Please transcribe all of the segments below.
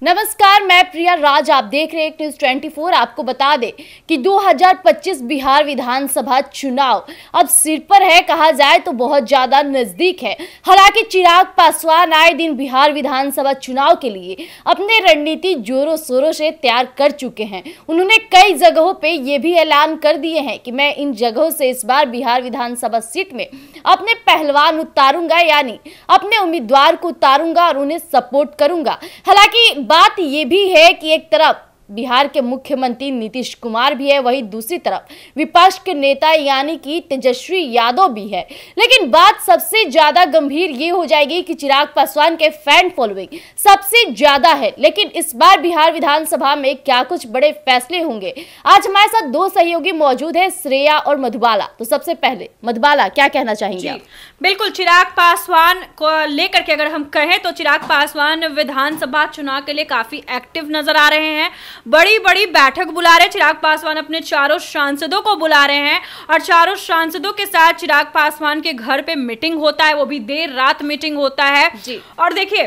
Never. नमस्कार मैं प्रिया राज आप देख रहे हैं न्यूज 24 आपको बता दें कि 2025 बिहार विधानसभा चुनाव अब सिर पर है कहा जाए तो बहुत ज़्यादा नज़दीक है हालांकि चिराग पासवान आए दिन बिहार विधानसभा चुनाव के लिए अपने रणनीति जोरों शोरों से तैयार कर चुके हैं उन्होंने कई जगहों पर यह भी ऐलान कर दिए हैं कि मैं इन जगहों से इस बार बिहार विधानसभा सीट में अपने पहलवान उतारूंगा यानी अपने उम्मीदवार को उतारूंगा और उन्हें सपोर्ट करूंगा हालांकि बात ये भी है कि एक तरफ बिहार के मुख्यमंत्री नीतीश कुमार भी है वहीं दूसरी तरफ विपक्ष के नेता यानी कि तेजस्वी यादव भी है लेकिन बात सबसे ज्यादा गंभीर ये हो जाएगी कि चिराग पासवान के फैन फॉलोइंग सबसे ज्यादा है लेकिन इस बार बिहार विधानसभा में क्या कुछ बड़े फैसले होंगे आज हमारे साथ दो सहयोगी मौजूद है श्रेया और मधुबाला तो सबसे पहले मधुबाला क्या कहना चाहेंगे बिल्कुल चिराग पासवान को लेकर के अगर हम कहें तो चिराग पासवान विधानसभा चुनाव के लिए काफी एक्टिव नजर आ रहे हैं बड़ी बड़ी बैठक बुला रहे चिराग पासवान अपने चारों सांसदों को बुला रहे हैं और चारों सांसदों के साथ चिराग पासवान के घर पे मीटिंग होता है वो भी देर रात मीटिंग होता है जी और देखिये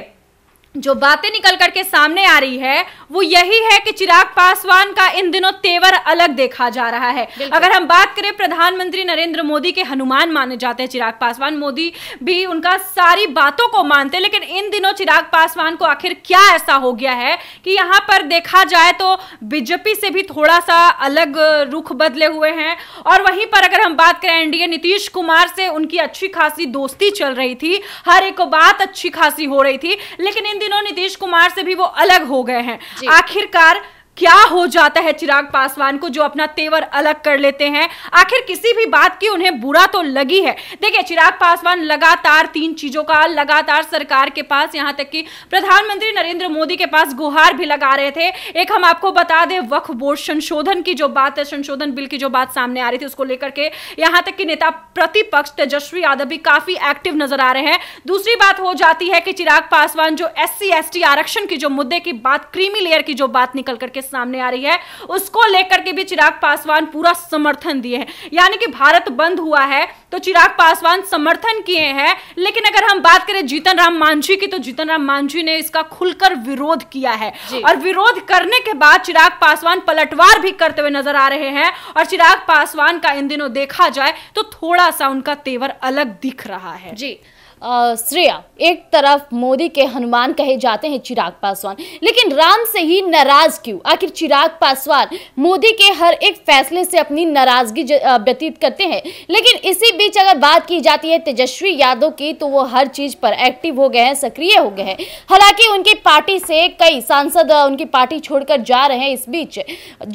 जो बातें निकल करके सामने आ रही है वो यही है कि चिराग पासवान का इन दिनों तेवर अलग देखा जा रहा है अगर हम बात करें प्रधानमंत्री नरेंद्र मोदी के हनुमान माने जाते हैं चिराग पासवान मोदी भी उनका सारी बातों को मानते हैं लेकिन इन दिनों चिराग पासवान को आखिर क्या ऐसा हो गया है कि यहाँ पर देखा जाए तो बीजेपी से भी थोड़ा सा अलग रुख बदले हुए हैं और वहीं पर अगर हम बात करें एनडीए नीतीश कुमार से उनकी अच्छी खासी दोस्ती चल रही थी हर एक बात अच्छी खासी हो रही थी लेकिन इन दिनों नीतीश कुमार से भी वो अलग हो गए हैं आखिरकार क्या हो जाता है चिराग पासवान को जो अपना तेवर अलग कर लेते हैं आखिर किसी भी बात की उन्हें बुरा तो लगी है देखिए चिराग पासवान लगातार तीन चीजों का लगातार सरकार के पास यहां तक कि प्रधानमंत्री नरेंद्र मोदी के पास गुहार भी लगा रहे थे एक हम आपको बता दें वक्फ बोर्ड संशोधन की जो बात है संशोधन बिल की जो बात सामने आ रही थी उसको लेकर के यहां तक कि नेता प्रतिपक्ष तेजस्वी यादव भी काफी एक्टिव नजर आ रहे हैं दूसरी बात हो जाती है कि चिराग पासवान जो एस सी आरक्षण की जो मुद्दे की बात क्रीमी लेयर की जो बात निकल करके केस सामने आ रही है उसको लेकर के भी चिराग पासवान पूरा समर्थन दिए हैं यानी कि भारत बंद हुआ है तो चिराग पासवान समर्थन किए हैं लेकिन अगर हम बात करें जीतन राम मांझी की तो जीतन राम मांझी ने इसका खुलकर विरोध किया है और विरोध करने के बाद चिराग पासवान पलटवार भी करते हुए नजर आ रहे हैं और चिराग पासवान का इन दिनों देखा जाए तो थोड़ा सा उनका तेवर अलग दिख रहा है जी श्रेय एक तरफ मोदी के हनुमान कहे जाते हैं चिराग पासवान लेकिन राम से ही नाराज क्यों आखिर चिराग पासवान मोदी के हर एक फैसले से अपनी नाराजगी व्यतीत करते हैं लेकिन इसी बीच अगर बात की जाती है तेजस्वी यादव की तो वो हर चीज पर एक्टिव हो गए हैं सक्रिय हो गए हैं हालांकि उनकी पार्टी से कई सांसद उनकी पार्टी छोड़कर जा रहे हैं इस बीच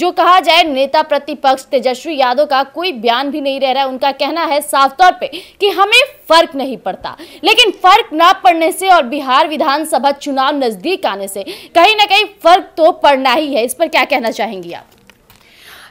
जो कहा जाए नेता प्रतिपक्ष तेजस्वी यादव का कोई बयान भी नहीं रह रहा है उनका कहना है साफ तौर पर कि हमें फर्क नहीं पड़ता लेकिन फर्क ना पड़ने से और बिहार विधानसभा चुनाव नजदीक आने से कहीं ना कहीं फर्क तो पड़ना ही है इस पर क्या कहना चाहेंगी आप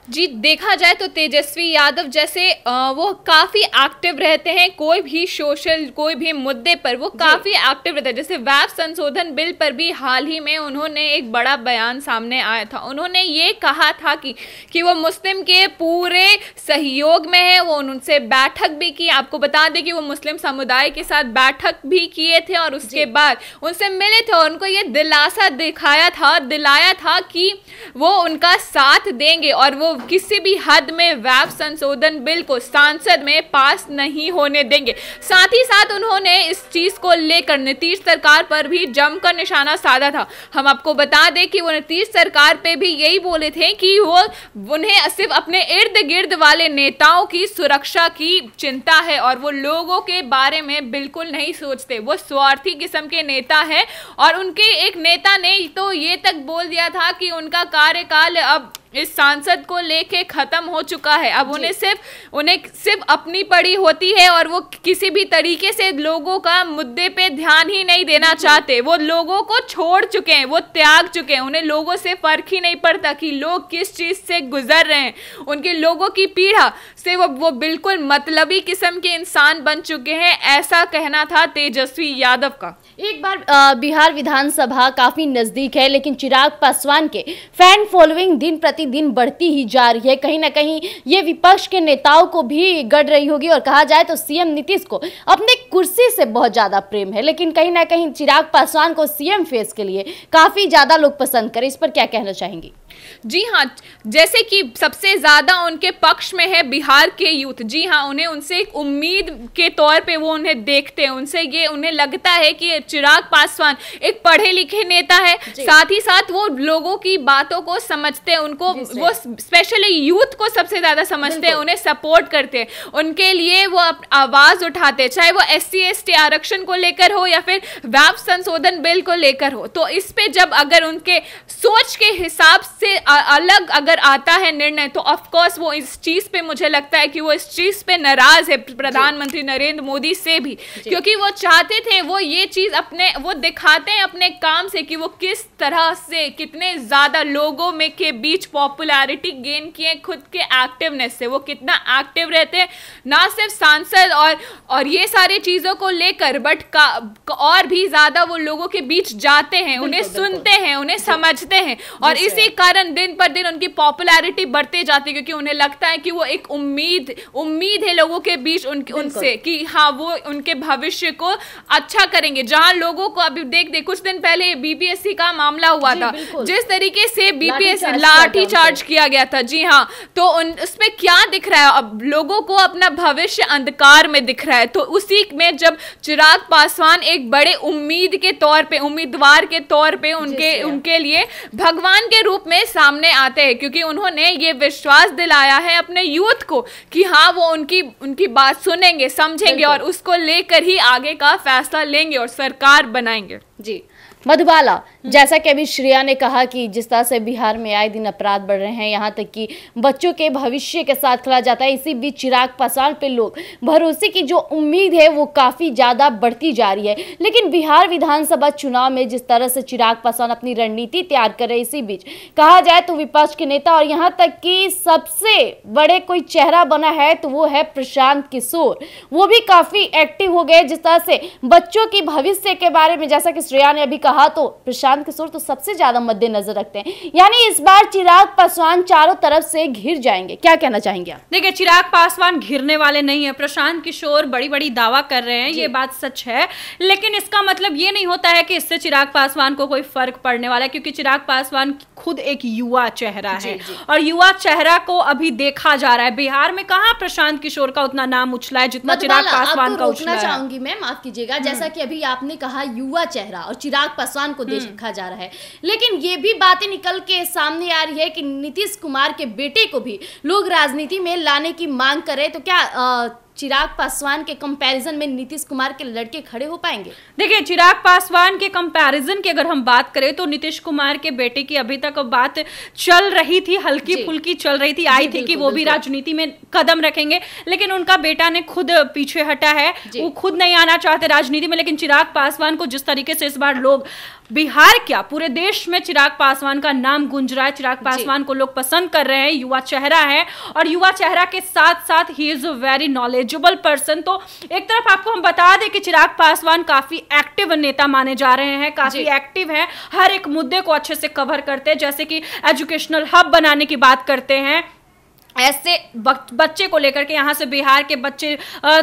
जी देखा जाए तो तेजस्वी यादव जैसे वो काफ़ी एक्टिव रहते हैं कोई भी सोशल कोई भी मुद्दे पर वो काफ़ी एक्टिव रहते हैं जैसे वैप संशोधन बिल पर भी हाल ही में उन्होंने एक बड़ा बयान सामने आया था उन्होंने ये कहा था कि कि वो मुस्लिम के पूरे सहयोग में है वो उनसे बैठक भी की आपको बता दें कि वो मुस्लिम समुदाय के साथ बैठक भी किए थे और उसके बाद उनसे मिले थे और उनको ये दिलासा दिखाया था दिलाया था कि वो उनका साथ देंगे और वो किसी भी हद में वैप संशोधन बिल को सांसद में पास नहीं होने देंगे साथ ही साथ उन्होंने इस चीज को लेकर नीतीश सरकार पर भी जमकर निशाना साधा था हम आपको बता दें कि वो नीतीश सरकार पे भी यही बोले थे कि वो उन्हें सिर्फ अपने इर्द गिर्द वाले नेताओं की सुरक्षा की चिंता है और वो लोगों के बारे में बिल्कुल नहीं सोचते वो स्वार्थी किस्म के नेता है और उनके एक नेता ने तो ये तक बोल दिया था कि उनका कार्यकाल अब इस सांसद को लेके खत्म हो चुका है अब उन्हें सिर्फ उन्हें सिर्फ अपनी पड़ी होती है और वो किसी भी तरीके से लोगों का मुद्दे पे ध्यान ही नहीं देना चाहते वो लोगों को छोड़ चुके हैं वो त्याग चुके हैं उन्हें लोगों से फर्क ही नहीं पड़ता कि लोग किस चीज़ से गुजर रहे हैं उनके लोगों की पीढ़ा से वो वो बिल्कुल मतलबी किस्म के इंसान बन चुके हैं ऐसा कहना था तेजस्वी यादव का एक बार बिहार विधानसभा काफी नजदीक है लेकिन चिराग पासवान के फैन फॉलोइंग दिन प्रति प्रतिदिन बढ़ती ही जा रही है कहीं ना कहीं ये विपक्ष के नेताओं को भी गढ़ रही होगी और कहा जाए तो सीएम नीतीश को अपने कुर्सी से बहुत ज़्यादा प्रेम है लेकिन कहीं ना कहीं चिराग पासवान को सीएम फेस के लिए काफ़ी ज़्यादा लोग पसंद करें इस पर क्या कहना चाहेंगी जी हाँ जैसे कि सबसे ज़्यादा उनके पक्ष में है बिहार के यूथ जी हाँ उन्हें उनसे एक उम्मीद के तौर पे वो उन्हें देखते हैं उनसे ये उन्हें लगता है कि चिराग पासवान एक पढ़े लिखे नेता है साथ ही साथ वो लोगों की बातों को समझते हैं उनको वो वो स्पेशली यूथ को सबसे ज़्यादा समझते हैं उन्हें सपोर्ट करते हैं उनके लिए वो आवाज़ उठाते हैं चाहे वो एस सी एस टी आरक्षण को लेकर हो या फिर वैप संशोधन बिल को लेकर हो तो इस पे जब अगर उनके सोच के हिसाब से अलग अगर आता है निर्णय तो ऑफकोर्स वो इस चीज़ पे मुझे लगता है कि वो इस चीज़ पे नाराज़ है प्रधानमंत्री नरेंद्र मोदी से भी क्योंकि वो चाहते थे वो ये चीज़ अपने वो दिखाते हैं अपने काम से कि वो किस तरह से कितने ज़्यादा लोगों में के बीच पॉपुलैरिटी गेन किए खुद के एक्टिवनेस से वो कितना एक्टिव रहते हैं ना सिर्फ सांसद और और ये सारी चीज़ों को लेकर बट का और भी ज़्यादा वो लोगों के बीच जाते हैं उन्हें सुनते हैं उन्हें समझते हैं और इसी कारण दिन पर दिन उनकी पॉपुलैरिटी बढ़ती जाती है क्योंकि उन्हें लगता है कि वो एक उम्मीद उम्मीद है लोगों के बीच उन उनसे कि हाँ वो उनके भविष्य को अच्छा करेंगे जहाँ लोगों को अभी देख दे कुछ दिन पहले बीपीएससी का मामला हुआ था जिस तरीके से बीपीएससी लाठी चार्ज किया गया था जी हाँ तो उन उसमें क्या दिख रहा है अब लोगों को अपना भविष्य अंधकार में दिख रहा है तो उसी में जब चिराग पासवान एक बड़े उम्मीद के तौर पे उम्मीदवार के तौर पे उनके उनके लिए भगवान के रूप में सामने आते हैं क्योंकि उन्होंने ये विश्वास दिलाया है अपने यूथ को कि हाँ वो उनकी उनकी बात सुनेंगे समझेंगे और उसको लेकर ही आगे का फैसला लेंगे और सरकार बनाएंगे जी मधुबाला जैसा कि अभी श्रेया ने कहा कि जिस तरह से बिहार में आए दिन अपराध बढ़ रहे हैं यहाँ तक कि बच्चों के भविष्य के साथ खेला जाता है इसी बीच चिराग पासवान पे लोग भरोसे की जो उम्मीद है वो काफ़ी ज़्यादा बढ़ती जा रही है लेकिन बिहार विधानसभा चुनाव में जिस तरह से चिराग पासवान अपनी रणनीति तैयार कर रहे इसी बीच कहा जाए तो विपक्ष के नेता और यहाँ तक कि सबसे बड़े कोई चेहरा बना है तो वो है प्रशांत किशोर वो भी काफ़ी एक्टिव हो गए जिस तरह से बच्चों की भविष्य के बारे में जैसा कि श्रेया ने अभी कहा तो प्रशांत किशोर तो सबसे ज्यादा मद्देनजर रखते हैं यानी इस बार चिराग पासवान चारों तरफ से घिर जाएंगे क्या कहना चाहेंगे आप देखिए चिराग पासवान घिरने वाले नहीं है प्रशांत किशोर बड़ी बड़ी दावा कर रहे हैं ये बात सच है लेकिन इसका मतलब ये नहीं होता है कि इससे चिराग पासवान को कोई फर्क पड़ने वाला है क्योंकि चिराग पासवान खुद एक युवा चेहरा है और युवा चेहरा को अभी देखा जा रहा है बिहार में कहा प्रशांत किशोर का उतना नाम उछला है जितना चिराग पासवान तो का उछला चाहूंगी मैं माफ कीजिएगा जैसा हम्म। की अभी आपने कहा युवा चेहरा और चिराग पासवान को देखा हम्म। जा रहा है लेकिन ये भी बातें निकल के सामने आ रही है कि नीतीश कुमार के बेटे को भी लोग राजनीति में लाने की मांग कर रहे तो क्या आ, चिराग पासवान के कंपैरिजन में नीतीश कुमार के लड़के खड़े हो पाएंगे देखिए चिराग पासवान के कंपैरिजन की अगर हम बात करें तो नीतीश कुमार के बेटे की अभी तक बात चल रही थी हल्की फुल्की चल रही थी आई थी कि वो भी राजनीति में कदम रखेंगे लेकिन उनका बेटा ने खुद पीछे हटा है वो खुद नहीं आना चाहते राजनीति में लेकिन चिराग पासवान को जिस तरीके से इस बार लोग बिहार क्या पूरे देश में चिराग पासवान का नाम गूंज रहा है चिराग पासवान को लोग पसंद कर रहे हैं युवा चेहरा है और युवा चेहरा के साथ साथ ही is a very knowledgeable person तो एक तरफ आपको हम बता दें कि चिराग पासवान काफी एक्टिव नेता माने जा रहे हैं काफी एक्टिव है हर एक मुद्दे को अच्छे से कवर करते हैं जैसे कि एजुकेशनल हब बनाने की बात करते हैं ऐसे बच्चे को लेकर के यहाँ से बिहार के बच्चे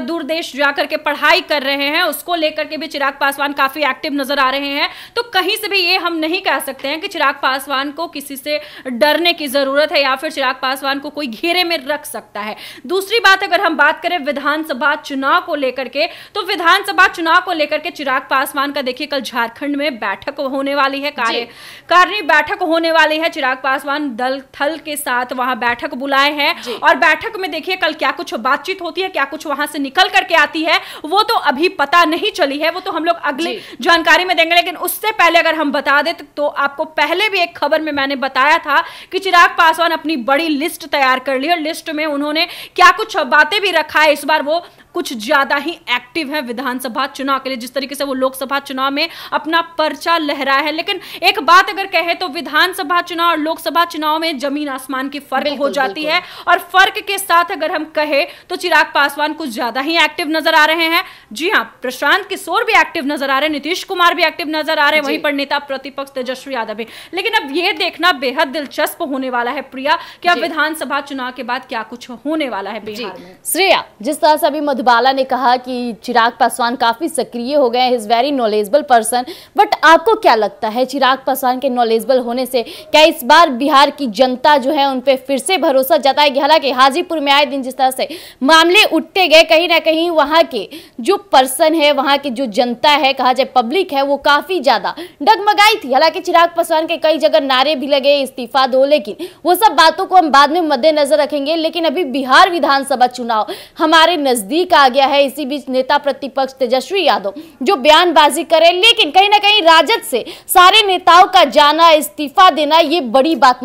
दूर देश जाकर के पढ़ाई कर रहे हैं उसको लेकर के भी चिराग पासवान काफ़ी एक्टिव नज़र आ रहे हैं तो कहीं से भी ये हम नहीं कह सकते हैं कि चिराग पासवान को किसी से डरने की ज़रूरत है या फिर चिराग पासवान को कोई घेरे में रख सकता है दूसरी बात अगर हम बात करें विधानसभा चुनाव को लेकर के तो विधानसभा चुनाव को लेकर के चिराग पासवान का देखिए कल झारखंड में बैठक होने वाली है कार्य कार्य बैठक होने वाली है चिराग पासवान दल थल के साथ वहां बैठक बुलाए हैं है और बैठक में देखिए कल क्या कुछ बातचीत होती है क्या कुछ वहां से निकल करके आती है वो तो अभी पता नहीं चली है वो तो हम लोग अगली जानकारी में देंगे लेकिन उससे पहले अगर हम बता दें तो आपको पहले भी एक खबर में मैंने बताया था कि चिराग पासवान अपनी बड़ी लिस्ट तैयार कर ली और लिस्ट में उन्होंने क्या कुछ बातें भी रखा है इस बार वो कुछ ज्यादा ही एक्टिव हैं विधानसभा चुनाव के लिए जिस तरीके से वो लोकसभा चुनाव में अपना पर्चा लहरा है लेकिन एक बात अगर कहे तो विधानसभा चुनाव और लोकसभा चुनाव में जमीन आसमान की फर्क हो जाती है और फर्क के साथ अगर हम कहे तो चिराग पासवान कुछ ज्यादा ही एक्टिव नजर आ रहे हैं जी हाँ प्रशांत किशोर भी एक्टिव नजर आ रहे हैं नीतीश कुमार भी एक्टिव नजर आ रहे हैं वहीं पर नेता प्रतिपक्ष तेजस्वी यादव भी लेकिन अब यह देखना बेहद दिलचस्प होने वाला है प्रिया अब विधानसभा चुनाव के बाद क्या कुछ होने वाला है बिहार में श्रेया जिस तरह से अभी मधु बाला ने कहा कि चिराग पासवान काफ़ी सक्रिय हो गए हैं is very knowledgeable person but आपको क्या लगता है चिराग पासवान के नॉलेजबल होने से क्या इस बार बिहार की जनता जो है उन पर फिर से भरोसा जताएगी हालांकि हाजीपुर में आए दिन जिस तरह से मामले उठते गए कहीं ना कहीं वहां के जो पर्सन है वहां की जो जनता है कहा जाए पब्लिक है वो काफ़ी ज़्यादा डगमगाई थी हालांकि चिराग पासवान के कई जगह नारे भी लगे इस्तीफा दो लेकिन वो सब बातों को हम बाद में मद्देनजर रखेंगे लेकिन अभी बिहार विधानसभा चुनाव हमारे नज़दीक कहा गया है इसी बीच नेता प्रतिपक्ष तेजस्वी यादव जो बयानबाजी करे लेकिन कहीं ना कहीं राजद से सारे नेताओं का जाना इस्तीफा देना ये बड़ी बात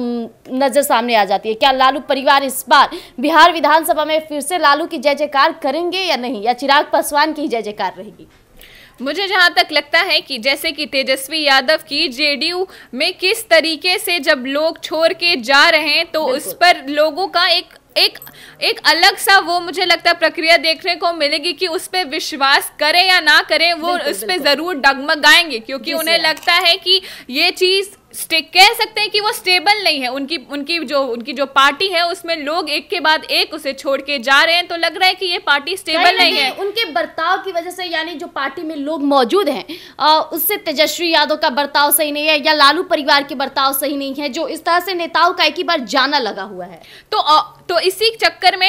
नजर सामने आ जाती है क्या लालू परिवार इस बार बिहार विधानसभा में फिर से लालू की जय जयकार करेंगे या नहीं या चिराग पासवान की जय जयकार रहेगी मुझे जहाँ तक लगता है कि जैसे कि तेजस्वी यादव की जेडीयू में किस तरीके से जब लोग छोड़ के जा रहे हैं तो उस पर लोगों का एक एक एक अलग सा वो मुझे लगता है प्रक्रिया देखने को मिलेगी कि उस पर विश्वास करें या ना करें वो उस पर ज़रूर डगमगाएंगे क्योंकि उन्हें लगता है कि ये चीज़ कह सकते हैं कि वो स्टेबल नहीं है उनकी उनकी जो उनकी जो पार्टी है उसमें लोग एक के बाद एक उसे छोड़ के जा रहे हैं तो लग रहा है कि ये पार्टी स्टेबल नहीं है उनके बर्ताव की वजह से यानी जो पार्टी में लोग मौजूद हैं उससे तेजस्वी यादव का बर्ताव सही नहीं है या लालू परिवार के बर्ताव सही नहीं है जो इस तरह से नेताओं का एक ही बार जाना लगा हुआ है तो तो इसी चक्कर में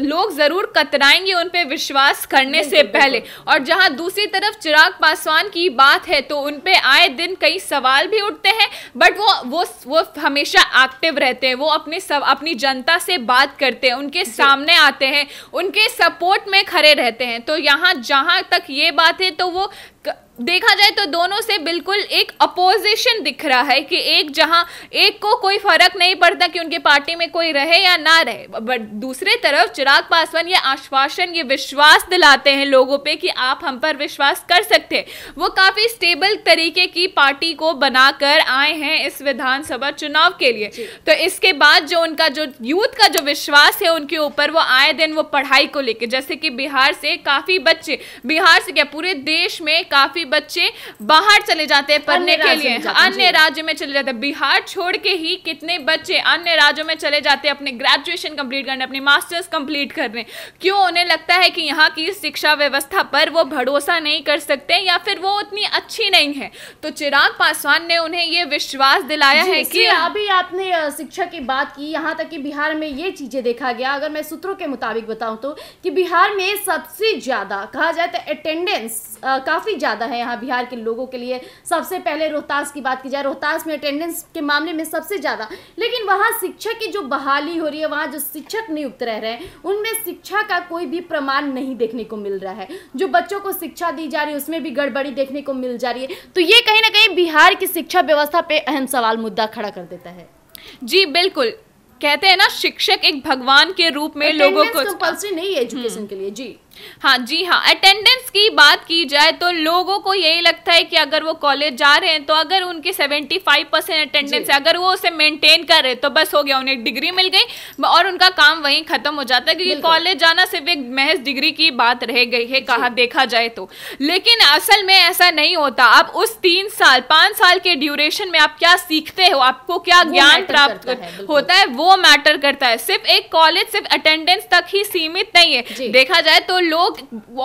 लोग जरूर कतराएंगे उन पर विश्वास करने से पहले और जहां दूसरी तरफ चिराग पासवान की बात है तो उन आए दिन कई सवाल भी उठते हैं हैं बट वो वो वो हमेशा एक्टिव रहते हैं वो अपने सब अपनी जनता से बात करते हैं उनके सामने आते हैं उनके सपोर्ट में खड़े रहते हैं तो यहाँ जहाँ तक ये बात है तो वो क, देखा जाए तो दोनों से बिल्कुल एक अपोजिशन दिख रहा है कि एक जहां एक को कोई फर्क नहीं पड़ता कि उनके पार्टी में कोई रहे या ना रहे बट दूसरे तरफ चिराग पासवान ये आश्वासन ये विश्वास दिलाते हैं लोगों पे कि आप हम पर विश्वास कर सकते हैं वो काफ़ी स्टेबल तरीके की पार्टी को बनाकर आए हैं इस विधानसभा चुनाव के लिए तो इसके बाद जो उनका जो यूथ का जो विश्वास है उनके ऊपर वो आए दिन वो पढ़ाई को लेकर जैसे कि बिहार से काफ़ी बच्चे बिहार से क्या पूरे देश में काफ़ी बच्चे बाहर चले जाते हैं पढ़ने के लिए अन्य राज्य में चले जाते हैं बिहार छोड़ के ही कितने बच्चे अन्य राज्यों में चले जाते हैं अपने ग्रेजुएशन कंप्लीट करने अपने मास्टर्स कंप्लीट करने क्यों उन्हें लगता है कि यहाँ की शिक्षा व्यवस्था पर वो भरोसा नहीं कर सकते या फिर वो उतनी अच्छी नहीं है तो चिराग पासवान ने उन्हें ये विश्वास दिलाया है कि अभी आपने शिक्षा की बात की यहाँ तक कि बिहार में ये चीज़ें देखा गया अगर मैं सूत्रों के मुताबिक बताऊँ तो कि बिहार में सबसे ज़्यादा कहा जाए तो अटेंडेंस काफ़ी ज़्यादा है है यहाँ बिहार के लोगों के लिए सबसे पहले रोहतास की बात की जाए रोहतास में अटेंडेंस के मामले में सबसे ज़्यादा लेकिन वहाँ शिक्षक की जो बहाली हो रही है वहाँ जो शिक्षक नियुक्त रह रहे हैं उनमें शिक्षा का कोई भी प्रमाण नहीं देखने को मिल रहा है जो बच्चों को शिक्षा दी जा रही है उसमें भी गड़बड़ी देखने को मिल जा रही है तो ये कहीं ना कहीं बिहार की शिक्षा व्यवस्था पे अहम सवाल मुद्दा खड़ा कर देता है जी बिल्कुल कहते हैं ना शिक्षक एक भगवान के रूप में लोगों को कंपल्सरी नहीं है एजुकेशन के लिए जी हाँ जी हाँ अटेंडेंस की बात की जाए तो लोगों को यही लगता है कि अगर वो कॉलेज जा रहे हैं तो अगर उनकी 75 परसेंट अटेंडेंस है अगर वो उसे मेंटेन कर रहे तो बस हो गया उन्हें डिग्री मिल गई और उनका काम वहीं खत्म हो जाता है क्योंकि कॉलेज जाना सिर्फ एक महज डिग्री की बात रह गई है कहा देखा जाए तो लेकिन असल में ऐसा नहीं होता आप उस तीन साल पाँच साल के ड्यूरेशन में आप क्या सीखते हो आपको क्या ज्ञान प्राप्त होता है वो मैटर करता है सिर्फ एक कॉलेज सिर्फ अटेंडेंस तक ही सीमित नहीं है देखा जाए तो लोग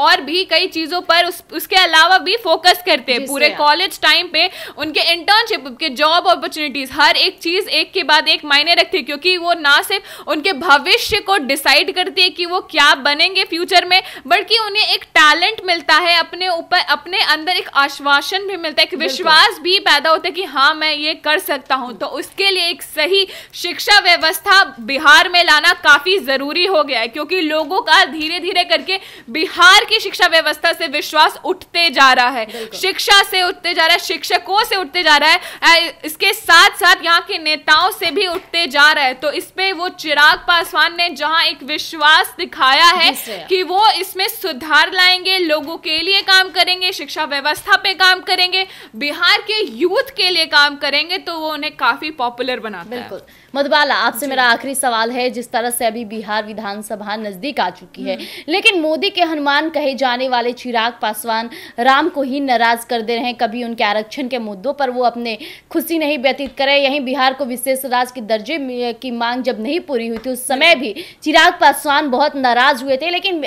और भी कई चीज़ों पर उस, उसके अलावा भी फोकस करते हैं पूरे कॉलेज टाइम पे उनके इंटर्नशिप के जॉब अपॉर्चुनिटीज़ हर एक चीज़ एक के बाद एक मायने रखती है क्योंकि वो ना सिर्फ उनके भविष्य को डिसाइड करती है कि वो क्या बनेंगे फ्यूचर में बल्कि उन्हें एक टैलेंट मिलता है अपने ऊपर अपने अंदर एक आश्वासन भी मिलता है एक विश्वास भी पैदा होता है कि हाँ मैं ये कर सकता हूँ तो उसके लिए एक सही शिक्षा व्यवस्था बिहार में लाना काफ़ी ज़रूरी हो गया है क्योंकि लोगों का धीरे धीरे करके बिहार की शिक्षा व्यवस्था से विश्वास उठते जा रहा है शिक्षा से उठते जा रहा है शिक्षकों से उठते जा रहा है इसके साथ साथ यहाँ के नेताओं से भी उठते जा रहा है तो इस वो चिराग पासवान ने जहाँ एक विश्वास दिखाया है कि वो इसमें सुधार लाएंगे लोगों के लिए काम करेंगे शिक्षा व्यवस्था पे काम करेंगे बिहार के यूथ के लिए काम करेंगे तो वो उन्हें काफी पॉपुलर बनाता है मधुबाला आपसे मेरा आखिरी सवाल है जिस तरह से अभी बिहार विधानसभा नजदीक आ चुकी है हम्म। लेकिन मोदी के हनुमान कहे जाने वाले चिराग पासवान राम को ही नाराज कर दे रहे हैं कभी उनके आरक्षण के मुद्दों पर वो अपने खुशी नहीं व्यतीत करे यहीं बिहार को विशेष राज के दर्जे की मांग जब नहीं पूरी हुई थी उस समय भी चिराग पासवान बहुत नाराज हुए थे लेकिन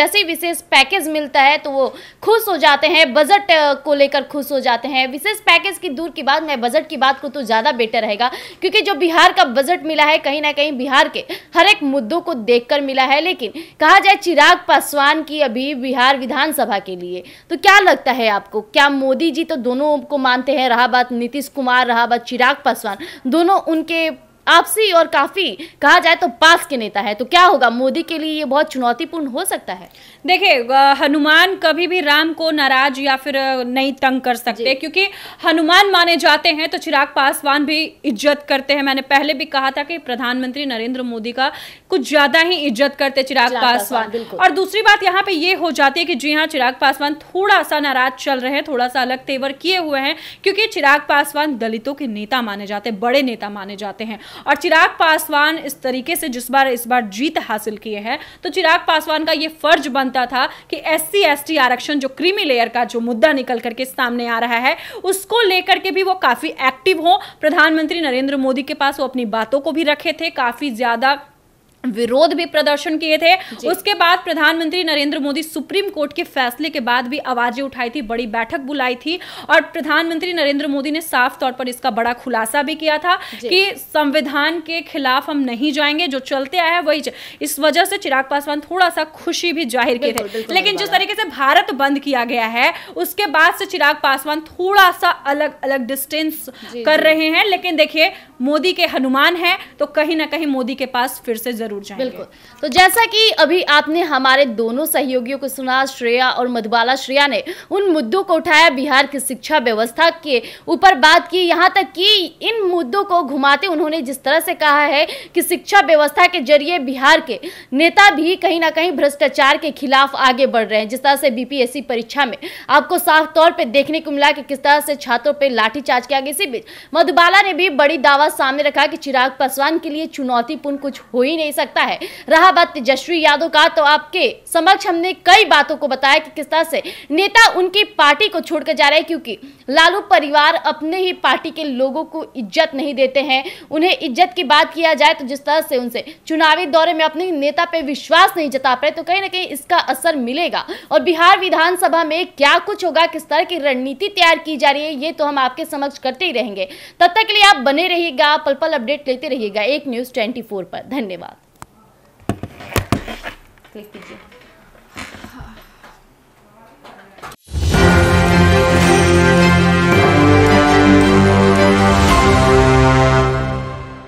जैसे विशेष पैकेज मिलता है तो वो खुश हो जाते हैं बजट को लेकर खुश हो जाते हैं विशेष पैकेज की दूर की बात मैं बजट की बात को तो ज़्यादा बेटर रहेगा क्योंकि जो बिहार का बजट मिला है कहीं ना कहीं बिहार के हर एक मुद्दों को देखकर मिला है लेकिन कहा जाए चिराग पासवान की अभी बिहार विधानसभा के लिए तो क्या लगता है आपको क्या मोदी जी तो दोनों को मानते हैं रहा बात नीतीश कुमार रहा बात चिराग पासवान दोनों उनके आपसी और काफ़ी कहा जाए तो पास के नेता है तो क्या होगा मोदी के लिए ये बहुत चुनौतीपूर्ण हो सकता है देखिए हनुमान कभी भी राम को नाराज या फिर नहीं तंग कर सकते क्योंकि हनुमान माने जाते हैं तो चिराग पासवान भी इज्जत करते हैं मैंने पहले भी कहा था कि प्रधानमंत्री नरेंद्र मोदी का कुछ ज़्यादा ही इज्जत करते चिराग, चिराग पासवान और दूसरी बात यहाँ पे ये हो जाती है कि जी हाँ चिराग पासवान थोड़ा सा नाराज चल रहे हैं थोड़ा सा अलग तेवर किए हुए हैं क्योंकि चिराग पासवान दलितों के नेता माने जाते हैं बड़े नेता माने जाते हैं और चिराग पासवान इस तरीके से जिस बार इस बार जीत हासिल किए हैं तो चिराग पासवान का ये फर्ज बनता था कि एस सी आरक्षण जो क्रीमी लेयर का जो मुद्दा निकल करके सामने आ रहा है उसको लेकर के भी वो काफ़ी एक्टिव हो प्रधानमंत्री नरेंद्र मोदी के पास वो अपनी बातों को भी रखे थे काफ़ी ज़्यादा विरोध भी प्रदर्शन किए थे उसके बाद प्रधानमंत्री नरेंद्र मोदी सुप्रीम कोर्ट के फैसले के बाद भी आवाजें उठाई थी बड़ी बैठक बुलाई थी और प्रधानमंत्री नरेंद्र मोदी ने साफ तौर पर इसका बड़ा खुलासा भी किया था कि संविधान के खिलाफ हम नहीं जाएंगे जो चलते आया वही इस वजह से चिराग पासवान थोड़ा सा खुशी भी जाहिर किए थे लेकिन जिस तरीके से भारत बंद किया गया है उसके बाद से चिराग पासवान थोड़ा सा अलग अलग डिस्टेंस कर रहे हैं लेकिन देखिए मोदी के हनुमान है तो कहीं ना कहीं मोदी के पास फिर से जरूर जाएंगे बिल्कुल तो जैसा कि अभी आपने हमारे दोनों सहयोगियों को सुना श्रेया और मधुबाला श्रेया ने उन मुद्दों को उठाया बिहार की शिक्षा व्यवस्था के ऊपर बात की यहाँ तक कि इन मुद्दों को घुमाते उन्होंने जिस तरह से कहा है कि शिक्षा व्यवस्था के जरिए बिहार के नेता भी कहीं ना कहीं भ्रष्टाचार के खिलाफ आगे बढ़ रहे हैं जिस तरह से बीपीएससी परीक्षा में आपको साफ तौर पर देखने को मिला कि किस तरह से छात्रों पर लाठीचार्ज किया गया इसी बीच मधुबाला ने भी बड़ी दावा सामने रखा कि चिराग पासवान के लिए चुनौतीपूर्ण कुछ हो ही नहीं सकता है रहा बात तेजस्वी यादव का तो आपके समक्ष हमने कई बातों को बताया कि किस तरह से नेता उनकी पार्टी को छोड़कर जा रहे हैं क्योंकि लालू परिवार अपने ही पार्टी के लोगों को इज्जत नहीं देते हैं उन्हें इज्जत की बात किया जाए तो जिस तरह से उनसे चुनावी दौरे में अपने नेता पर विश्वास नहीं जता पाए तो कहीं ना कहीं इसका असर मिलेगा और बिहार विधानसभा में क्या कुछ होगा किस तरह की रणनीति तैयार की जा रही है ये तो हम आपके समक्ष करते ही रहेंगे तब तक के लिए आप बने रहिएगा पल पल अपडेट लेते रहिएगा एक न्यूज़ ट्वेंटी पर धन्यवाद Tekici.